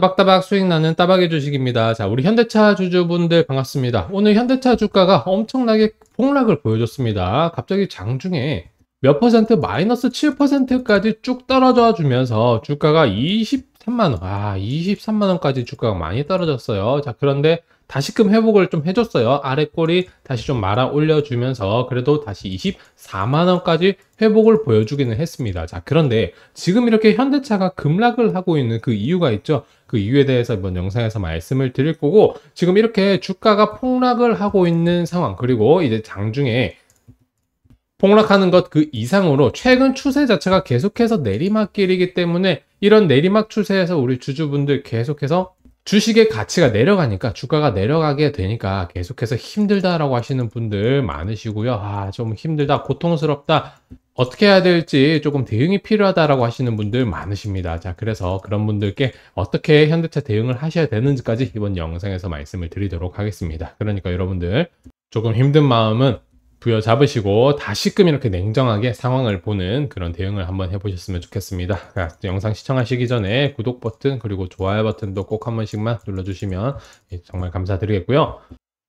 따박따박 수익 나는 따박의 주식입니다. 자, 우리 현대차 주주분들 반갑습니다. 오늘 현대차 주가가 엄청나게 폭락을 보여줬습니다. 갑자기 장중에 몇 퍼센트 마이너스 7%까지 쭉 떨어져 주면서 주가가 23만원, 아, 23만원까지 주가가 많이 떨어졌어요. 자, 그런데 다시금 회복을 좀 해줬어요. 아래 꼬리 다시 좀 말아 올려주면서 그래도 다시 24만원까지 회복을 보여주기는 했습니다. 자, 그런데 지금 이렇게 현대차가 급락을 하고 있는 그 이유가 있죠. 그 이유에 대해서 이번 영상에서 말씀을 드릴 거고 지금 이렇게 주가가 폭락을 하고 있는 상황 그리고 이제 장중에 폭락하는 것 그 이상으로 최근 추세 자체가 계속해서 내리막길이기 때문에 이런 내리막 추세에서 우리 주주분들 계속해서 주식의 가치가 내려가니까 주가가 내려가게 되니까 계속해서 힘들다라고 하시는 분들 많으시고요. 아, 좀 힘들다, 고통스럽다. 어떻게 해야 될지 조금 대응이 필요하다라고 하시는 분들 많으십니다. 자, 그래서 그런 분들께 어떻게 현대차 대응을 하셔야 되는지까지 이번 영상에서 말씀을 드리도록 하겠습니다. 그러니까 여러분들 조금 힘든 마음은 부여잡으시고 다시금 이렇게 냉정하게 상황을 보는 그런 대응을 한번 해보셨으면 좋겠습니다. 자, 영상 시청하시기 전에 구독 버튼 그리고 좋아요 버튼도 꼭 한 번씩만 눌러주시면 예, 정말 감사드리겠고요.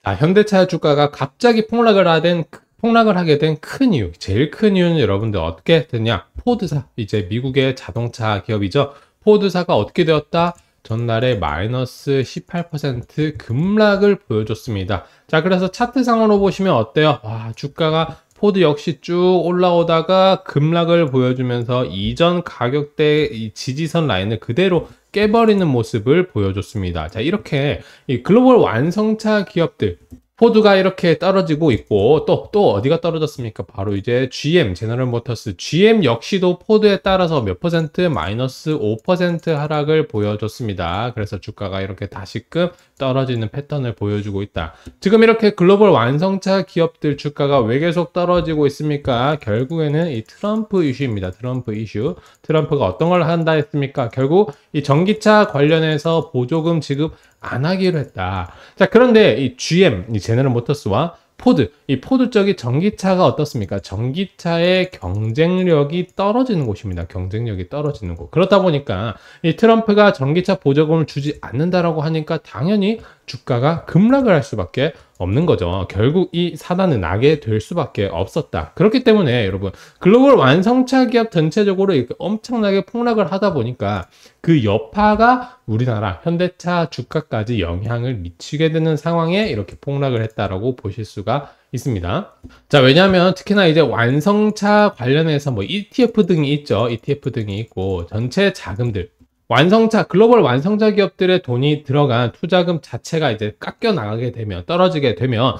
자, 현대차 주가가 갑자기 폭락을 하된 그, 폭락을 하게 된 큰 이유, 제일 큰 이유는 여러분들 어떻게 됐냐? 포드사, 이제 미국의 자동차 기업이죠. 포드사가 어떻게 되었다? 전날에 마이너스 18% 급락을 보여줬습니다. 자, 그래서 차트상으로 보시면 어때요? 와, 주가가 포드 역시 쭉 올라오다가 급락을 보여주면서 이전 가격대 지지선 라인을 그대로 깨버리는 모습을 보여줬습니다. 자, 이렇게 글로벌 완성차 기업들, 포드가 이렇게 떨어지고 있고 또또 또 어디가 떨어졌습니까? 바로 이제 GM 제너럴 모터스 GM 역시도 포드에 따라서 몇 퍼센트 마이너스 5% 하락을 보여줬습니다. 그래서 주가가 이렇게 다시금 떨어지는 패턴을 보여주고 있다. 지금 이렇게 글로벌 완성차 기업들 주가가 왜 계속 떨어지고 있습니까? 결국에는 이 트럼프 이슈입니다. 트럼프 이슈. 트럼프가 어떤 걸 한다 했습니까? 결국 이 전기차 관련해서 보조금 지급 안 하기로 했다. 자, 그런데 이 GM, 이 제너럴 모터스와 포드, 이 포드 쪽이 전기차가 어떻습니까? 전기차의 경쟁력이 떨어지는 곳입니다. 경쟁력이 떨어지는 곳. 그렇다 보니까 이 트럼프가 전기차 보조금을 주지 않는다라고 하니까 당연히 주가가 급락을 할 수밖에 없는 거죠. 결국 이 사단은 나게 될 수밖에 없었다. 그렇기 때문에 여러분 글로벌 완성차 기업 전체적으로 이렇게 엄청나게 폭락을 하다 보니까 그 여파가 우리나라 현대차 주가까지 영향을 미치게 되는 상황에 이렇게 폭락을 했다라고 보실 수가 있습니다. 자, 왜냐하면 특히나 이제 완성차 관련해서 뭐 ETF 등이 있죠. ETF 등이 있고 전체 자금들 완성차 글로벌 완성차 기업들의 돈이 들어간 투자금 자체가 이제 깎여 나가게 되면 떨어지게 되면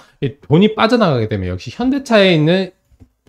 돈이 빠져나가게 되면 역시 현대차에 있는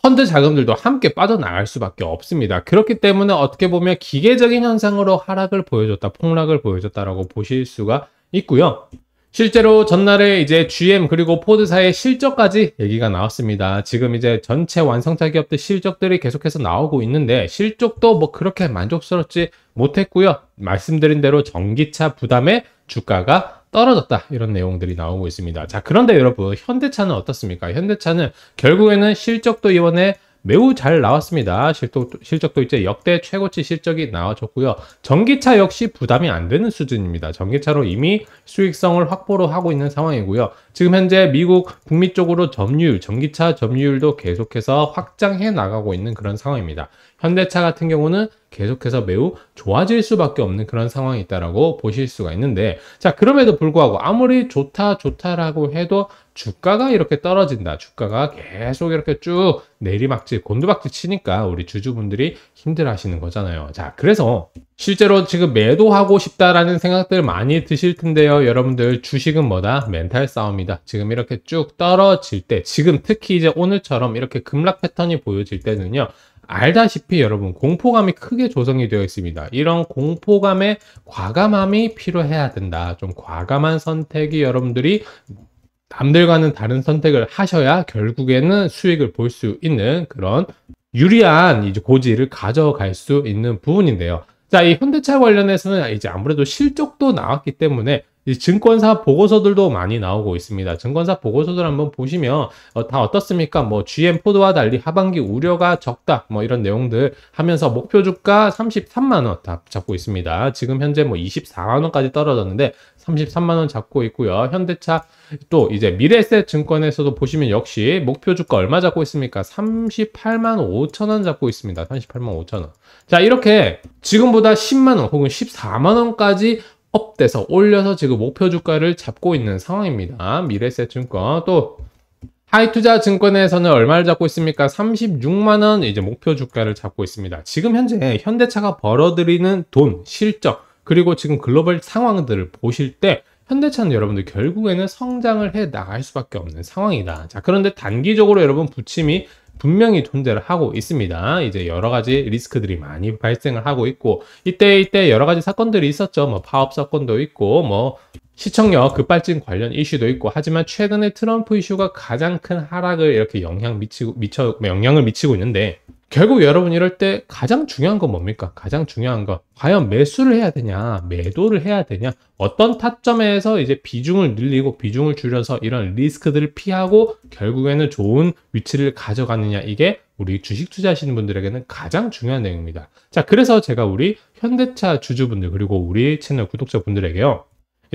펀드 자금들도 함께 빠져나갈 수밖에 없습니다. 그렇기 때문에 어떻게 보면 기계적인 현상으로 하락을 보여줬다, 폭락을 보여줬다라고 보실 수가 있고요. 실제로 전날에 이제 GM 그리고 포드사의 실적까지 얘기가 나왔습니다. 지금 이제 전체 완성차 기업들 실적들이 계속해서 나오고 있는데 실적도 뭐 그렇게 만족스럽지 못했고요. 말씀드린 대로 전기차 부담에 주가가 떨어졌다 이런 내용들이 나오고 있습니다. 자 그런데 여러분 현대차는 어떻습니까? 현대차는 결국에는 실적도 이번에 매우 잘 나왔습니다. 실적도, 실적도 이제 역대 최고치 실적이 나와줬고요. 전기차 역시 부담이 안 되는 수준입니다. 전기차로 이미 수익성을 확보로 하고 있는 상황이고요. 지금 현재 미국 북미 쪽으로 점유율, 전기차 점유율도 계속해서 확장해 나가고 있는 그런 상황입니다. 현대차 같은 경우는 계속해서 매우 좋아질 수밖에 없는 그런 상황이 있다라고 보실 수가 있는데 자 그럼에도 불구하고 아무리 좋다 좋다라고 해도 주가가 이렇게 떨어진다 주가가 계속 이렇게 쭉 내리막질 곤두박질 치니까 우리 주주분들이 힘들어 하시는 거잖아요 자 그래서 실제로 지금 매도하고 싶다라는 생각들 많이 드실 텐데요 여러분들 주식은 뭐다 멘탈 싸움이다 지금 이렇게 쭉 떨어질 때 지금 특히 이제 오늘처럼 이렇게 급락 패턴이 보여질 때는요 알다시피 여러분 공포감이 크게 조성이 되어 있습니다. 이런 공포감에 과감함이 필요해야 된다. 좀 과감한 선택이 여러분들이 남들과는 다른 선택을 하셔야 결국에는 수익을 볼 수 있는 그런 유리한 이제 고지를 가져갈 수 있는 부분인데요. 자, 이 현대차 관련해서는 이제 아무래도 실적도 나왔기 때문에 증권사 보고서들도 많이 나오고 있습니다. 증권사 보고서들 한번 보시면 어, 다 어떻습니까? 뭐 GM 포드와 달리 하반기 우려가 적다 뭐 이런 내용들 하면서 목표 주가 33만 원 다 잡고 있습니다. 지금 현재 뭐 24만 원까지 떨어졌는데 33만 원 잡고 있고요. 현대차 또 이제 미래세 증권에서도 보시면 역시 목표 주가 얼마 잡고 있습니까? 38만 5천 원 잡고 있습니다. 38만 5천 원. 자 이렇게 지금보다 10만 원 혹은 14만 원까지 업돼서 올려서 지금 목표 주가를 잡고 있는 상황입니다. 미래세증권 또 하이투자증권에서는 얼마를 잡고 있습니까? 36만원 이제 목표 주가를 잡고 있습니다. 지금 현재 현대차가 벌어들이는 돈, 실적 그리고 지금 글로벌 상황들을 보실 때 현대차는 여러분들 결국에는 성장을 해 나갈 수밖에 없는 상황이다. 자, 그런데 단기적으로 여러분 부침이 분명히 존재를 하고 있습니다. 이제 여러 가지 리스크들이 많이 발생을 하고 있고 이때 이때 여러 가지 사건들이 있었죠. 뭐 파업 사건도 있고 뭐 시청력 급발진 관련 이슈도 있고 하지만 최근에 트럼프 이슈가 가장 큰 하락을 이렇게 영향 미치고 미쳐 영향을 미치고 있는데 결국 여러분 이럴 때 가장 중요한 건 뭡니까? 가장 중요한 건 과연 매수를 해야 되냐, 매도를 해야 되냐, 어떤 타점에서 이제 비중을 늘리고 비중을 줄여서 이런 리스크들을 피하고 결국에는 좋은 위치를 가져가느냐 이게 우리 주식 투자하시는 분들에게는 가장 중요한 내용입니다. 자, 그래서 제가 우리 현대차 주주분들 그리고 우리 채널 구독자분들에게요.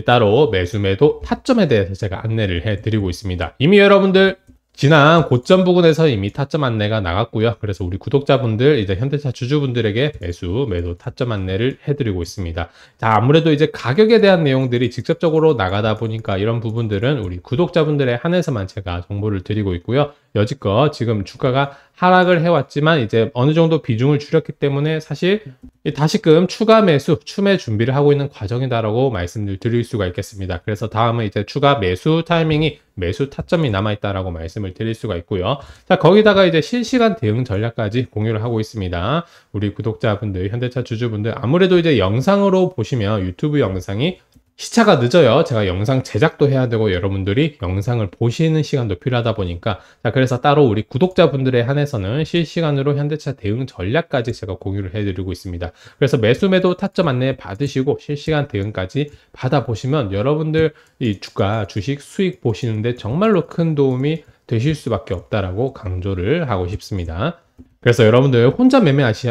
따로 매수 매도 타점에 대해서 제가 안내를 해드리고 있습니다. 이미 여러분들 지난 고점 부근에서 이미 타점 안내가 나갔고요. 그래서 우리 구독자분들 이제 현대차 주주분들에게 매수 매도 타점 안내를 해드리고 있습니다. 자 아무래도 이제 가격에 대한 내용들이 직접적으로 나가다 보니까 이런 부분들은 우리 구독자분들에 한해서만 제가 정보를 드리고 있고요. 여지껏 지금 주가가 하락을 해왔지만 이제 어느 정도 비중을 줄였기 때문에 사실 다시금 추가 매수, 추매 준비를 하고 있는 과정이다라고 말씀을 드릴 수가 있겠습니다. 그래서 다음은 이제 추가 매수 타이밍이 매수 타점이 남아있다라고 말씀을 드릴 수가 있고요. 자, 거기다가 이제 실시간 대응 전략까지 공유를 하고 있습니다. 우리 구독자분들, 현대차 주주분들 아무래도 이제 영상으로 보시면 유튜브 영상이 시차가 늦어요. 제가 영상 제작도 해야 되고 여러분들이 영상을 보시는 시간도 필요하다 보니까 자 그래서 따로 우리 구독자분들에 한해서는 실시간으로 현대차 대응 전략까지 제가 공유를 해드리고 있습니다. 그래서 매수 매도 타점 안내 받으시고 실시간 대응까지 받아보시면 여러분들 이 주가 주식 수익 보시는데 정말로 큰 도움이 되실 수밖에 없다라고 강조를 하고 싶습니다. 그래서 여러분들 혼자 매매하시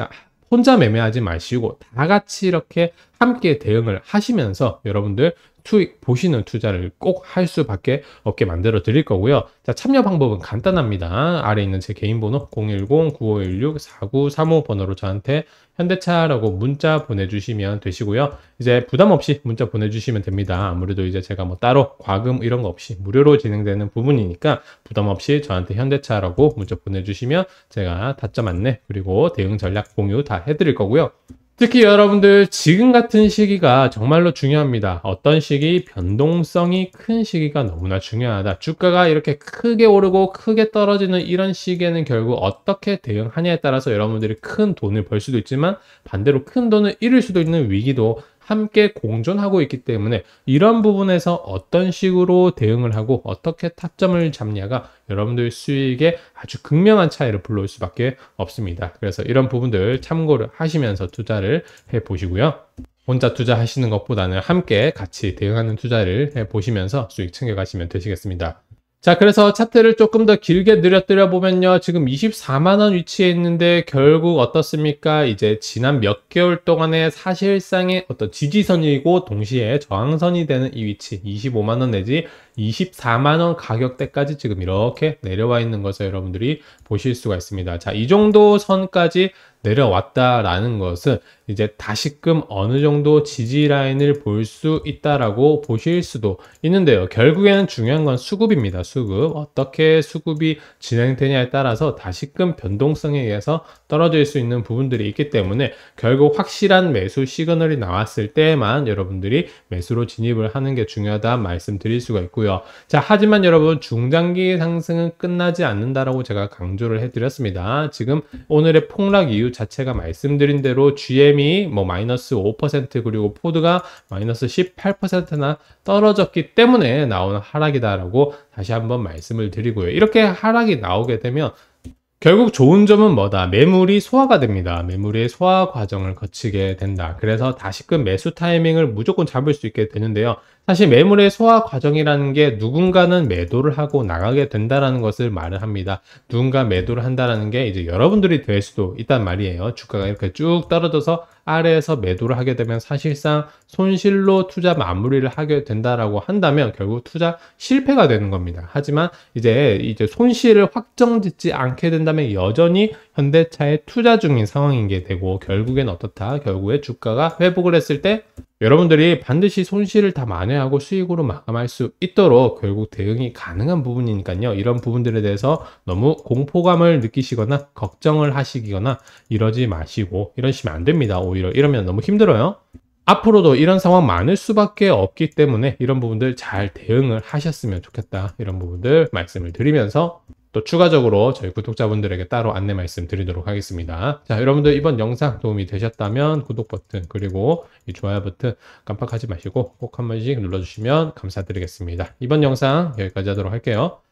혼자 매매하지 마시고 다 같이 이렇게 함께 대응을 하시면서 여러분들 투익 보시는 투자를 꼭 할 수밖에 없게 만들어 드릴 거고요. 자, 참여 방법은 간단합니다. 아래 있는 제 개인 번호 010-9516-4935 번호로 저한테 현대차라고 문자 보내주시면 되시고요. 이제 부담 없이 문자 보내주시면 됩니다. 아무래도 이제 제가 뭐 따로 과금 이런 거 없이 무료로 진행되는 부분이니까 부담 없이 저한테 현대차라고 문자 보내주시면 제가 다점 안내 그리고 대응 전략 공유 다 해드릴 거고요. 특히 여러분들 지금 같은 시기가 정말로 중요합니다. 어떤 시기 변동성이 큰 시기가 너무나 중요하다. 주가가 이렇게 크게 오르고 크게 떨어지는 이런 시기에는 결국 어떻게 대응하냐에 따라서 여러분들이 큰 돈을 벌 수도 있지만 반대로 큰 돈을 잃을 수도 있는 위기도 함께 공존하고 있기 때문에 이런 부분에서 어떤 식으로 대응을 하고 어떻게 타점을 잡냐가 여러분들 수익에 아주 극명한 차이를 불러올 수밖에 없습니다. 그래서 이런 부분들 참고를 하시면서 투자를 해 보시고요. 혼자 투자하시는 것보다는 함께 같이 대응하는 투자를 해 보시면서 수익 챙겨가시면 되시겠습니다. 자 그래서 차트를 조금 더 길게 늘어뜨려 보면요 지금 24만원 위치에 있는데 결국 어떻습니까 이제 지난 몇 개월 동안에 사실상의 어떤 지지선이고 동시에 저항선이 되는 이 위치 25만원 내지 24만원 가격대까지 지금 이렇게 내려와 있는 것을 여러분들이 보실 수가 있습니다 자 이 정도 선까지 내려왔다라는 것은 이제 다시금 어느 정도 지지 라인을 볼 수 있다라고 보실 수도 있는데요. 결국에는 중요한 건 수급입니다. 수급. 어떻게 수급이 진행되냐에 따라서 다시금 변동성에 의해서 떨어질 수 있는 부분들이 있기 때문에 결국 확실한 매수 시그널이 나왔을 때만 에 여러분들이 매수로 진입을 하는 게 중요하다 말씀드릴 수가 있고요. 자, 하지만 여러분 중장기 상승은 끝나지 않는다라고 제가 강조를 해드렸습니다. 지금 오늘의 폭락 이후 자체가 말씀드린 대로 GM이 뭐 마이너스 5% 그리고 포드가 마이너스 18%나 떨어졌기 때문에 나오는 하락이다라고 다시 한번 말씀을 드리고요. 이렇게 하락이 나오게 되면 결국 좋은 점은 뭐다? 매물이 소화가 됩니다. 매물의 소화 과정을 거치게 된다. 그래서 다시금 그 매수 타이밍을 무조건 잡을 수 있게 되는데요. 사실 매물의 소화 과정이라는 게 누군가는 매도를 하고 나가게 된다라는 것을 말을 합니다. 누군가 매도를 한다라는 게 이제 여러분들이 될 수도 있단 말이에요. 주가가 이렇게 쭉 떨어져서 아래에서 매도를 하게 되면 사실상 손실로 투자 마무리를 하게 된다라고 한다면 결국 투자 실패가 되는 겁니다. 하지만 이제 이제 손실을 확정짓지 않게 된다면 여전히 현대차에 투자 중인 상황인 게 되고 결국엔 어떻다? 결국에 주가가 회복을 했을 때 여러분들이 반드시 손실을 다 만회하고 수익으로 마감할 수 있도록 결국 대응이 가능한 부분이니까요. 이런 부분들에 대해서 너무 공포감을 느끼시거나 걱정을 하시거나 이러지 마시고 이러시면 안 됩니다. 오히려 이러면 너무 힘들어요. 앞으로도 이런 상황 많을 수밖에 없기 때문에 이런 부분들 잘 대응을 하셨으면 좋겠다. 이런 부분들 말씀을 드리면서 또 추가적으로 저희 구독자분들에게 따로 안내 말씀 드리도록 하겠습니다. 자, 여러분들 이번 영상 도움이 되셨다면 구독 버튼 그리고 좋아요 버튼 깜빡하지 마시고 꼭 한 번씩 눌러주시면 감사드리겠습니다. 이번 영상 여기까지 하도록 할게요.